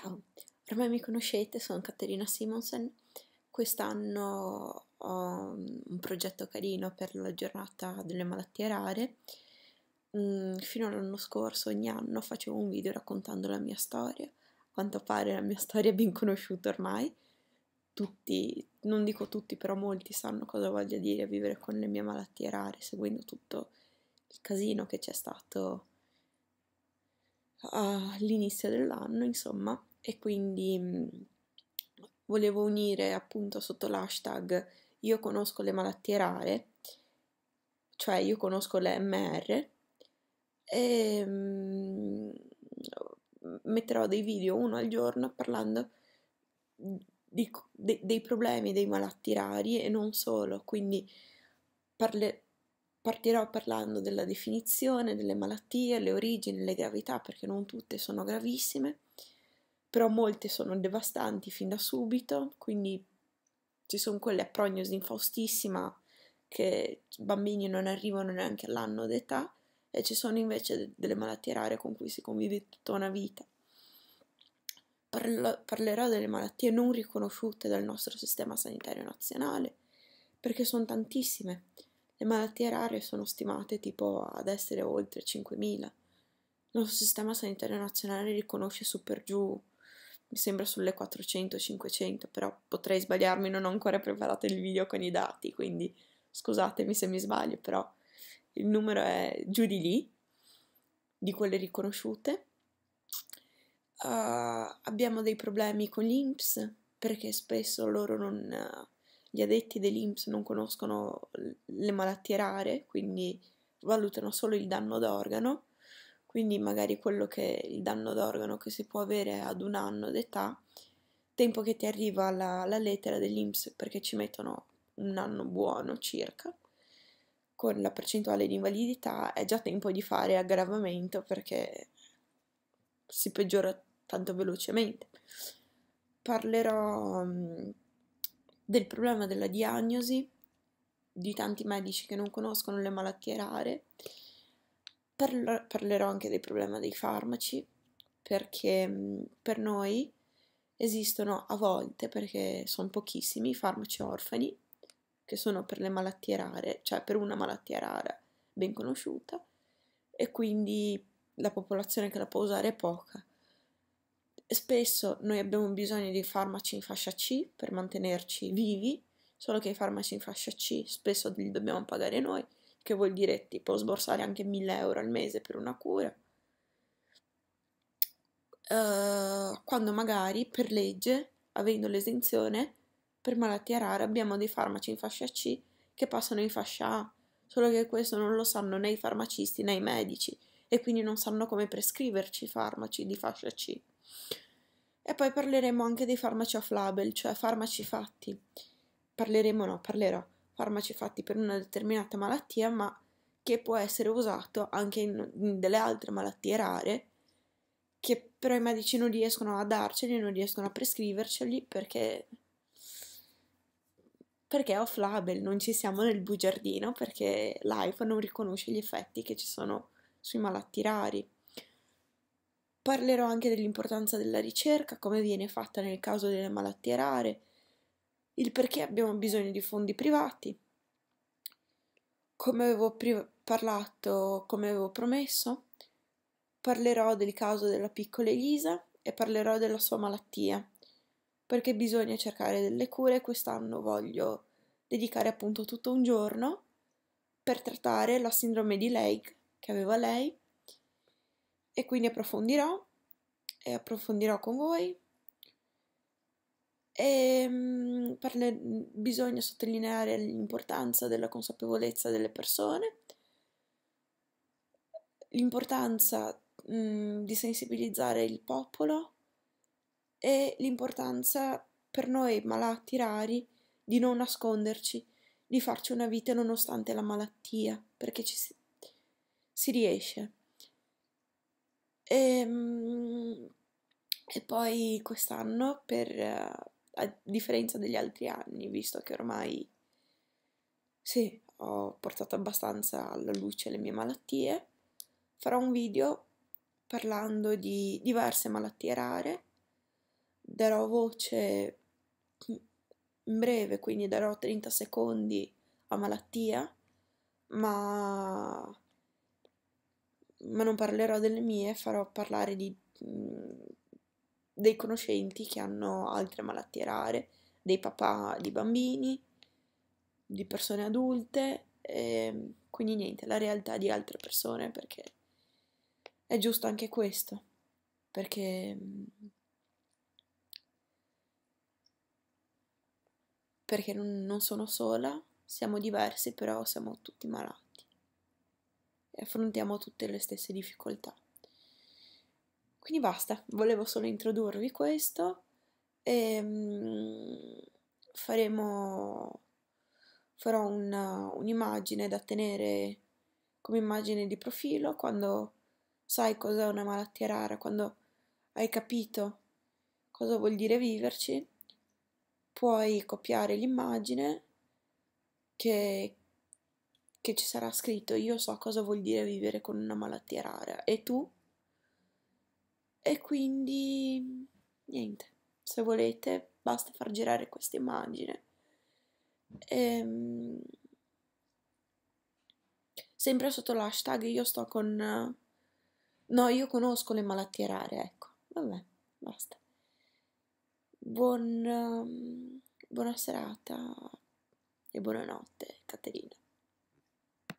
Ciao, ormai mi conoscete, sono Caterina Simonsen. Quest'anno ho un progetto carino per la giornata delle malattie rare. Mm, fino all'anno scorso ogni anno facevo un video raccontando la mia storia. A quanto pare la mia storia è ben conosciuta ormai. Tutti, non dico tutti, però molti sanno cosa voglia dire vivere con le mie malattie rare, seguendo tutto il casino che c'è stato ah, all'inizio dell'anno, insomma e quindi mhmm, volevo unire appunto sotto l'hashtag io conosco le malattie rare, cioè io conosco le MR e mhmm, metterò dei video uno al giorno parlando di, de, dei problemi dei malattie rari e non solo, quindi parle, partirò parlando della definizione delle malattie, le origini, le gravità, perché non tutte sono gravissime però molte sono devastanti fin da subito, quindi ci sono quelle a prognosi infaustissima che i bambini non arrivano neanche all'anno d'età e ci sono invece delle malattie rare con cui si convive tutta una vita. Parlo, parlerò delle malattie non riconosciute dal nostro sistema sanitario nazionale, perché sono tantissime. Le malattie rare sono stimate tipo ad essere oltre 5.000. Il nostro sistema sanitario nazionale riconosce su per giù mi sembra sulle 400-500, però potrei sbagliarmi, non ho ancora preparato il video con i dati, quindi scusatemi se mi sbaglio, però il numero è giù di lì, di quelle riconosciute. Uh, abbiamo dei problemi con l'INPS perché spesso loro non, gli addetti dell'INPS non conoscono le malattie rare, quindi valutano solo il danno d'organo quindi magari quello che è il danno d'organo che si può avere ad un anno d'età, tempo che ti arriva la, la lettera dell'Inps perché ci mettono un anno buono circa, con la percentuale di invalidità è già tempo di fare aggravamento perché si peggiora tanto velocemente. Parlerò mm, del problema della diagnosi, di tanti medici che non conoscono le malattie rare, Parlo, parlerò anche del problema dei farmaci, perché mhmm, per noi esistono a volte, perché sono pochissimi, i farmaci orfani, che sono per le malattie rare, cioè per una malattia rara ben conosciuta, e quindi la popolazione che la può usare è poca. Spesso noi abbiamo bisogno di farmaci in fascia C per mantenerci vivi, solo che i farmaci in fascia C spesso li dobbiamo pagare noi, che vuol dire tipo sborsare anche 1000 euro al mese per una cura. Uh, quando magari per legge, avendo l'esenzione, per malattia rara, abbiamo dei farmaci in fascia C che passano in fascia A, solo che questo non lo sanno né i farmacisti né i medici e quindi non sanno come prescriverci i farmaci di fascia C. E poi parleremo anche dei farmaci off label, cioè farmaci fatti. Parleremo, no, parlerò farmaci fatti per una determinata malattia, ma che può essere usato anche in, in delle altre malattie rare, che però i medici non riescono a darceli, non riescono a prescriverceli perché perché è off label, non ci siamo nel bugiardino perché l'iPhone non riconosce gli effetti che ci sono sui malatti rari. Parlerò anche dell'importanza della ricerca, come viene fatta nel caso delle malattie rare, il perché abbiamo bisogno di fondi privati, come avevo pri- parlato, come avevo promesso, parlerò del caso della piccola Elisa e parlerò della sua malattia, perché bisogna cercare delle cure. Quest'anno voglio dedicare appunto tutto un giorno per trattare la sindrome di Lake che aveva lei e quindi approfondirò e approfondirò con voi Ehm, e parla, mhmm, bisogna sottolineare l'importanza della consapevolezza delle persone, l'importanza mh, mhmm, di sensibilizzare il popolo e l'importanza per noi malati rari di non nasconderci, di farci una vita nonostante la malattia, perché ci si, si riesce. E, ehm, mh, e, poi quest'anno per... Uh, a differenza degli altri anni, visto che ormai sì, ho portato abbastanza alla luce le mie malattie, farò un video parlando di diverse malattie rare, darò voce in breve, quindi darò 30 secondi a malattia, ma, ma non parlerò delle mie, farò parlare di mm, dei conoscenti che hanno altre malattie rare, dei papà di bambini, di persone adulte, e ehm, quindi niente, la realtà di altre persone perché è giusto anche questo, perché perché non, sono sola, siamo diversi, però siamo tutti malati e affrontiamo tutte le stesse difficoltà. Quindi basta, volevo solo introdurvi questo e ehm, faremo, farò una, un'immagine da tenere come immagine di profilo quando sai cos'è una malattia rara, quando hai capito cosa vuol dire viverci, puoi copiare l'immagine che, che ci sarà scritto io so cosa vuol dire vivere con una malattia rara e tu e quindi niente, se volete basta far girare questa immagine. Ehm, sempre sotto l'hashtag io sto con... No, io conosco le malattie rare, ecco. Vabbè, basta. Buon, ehm, buona serata e buonanotte, Caterina.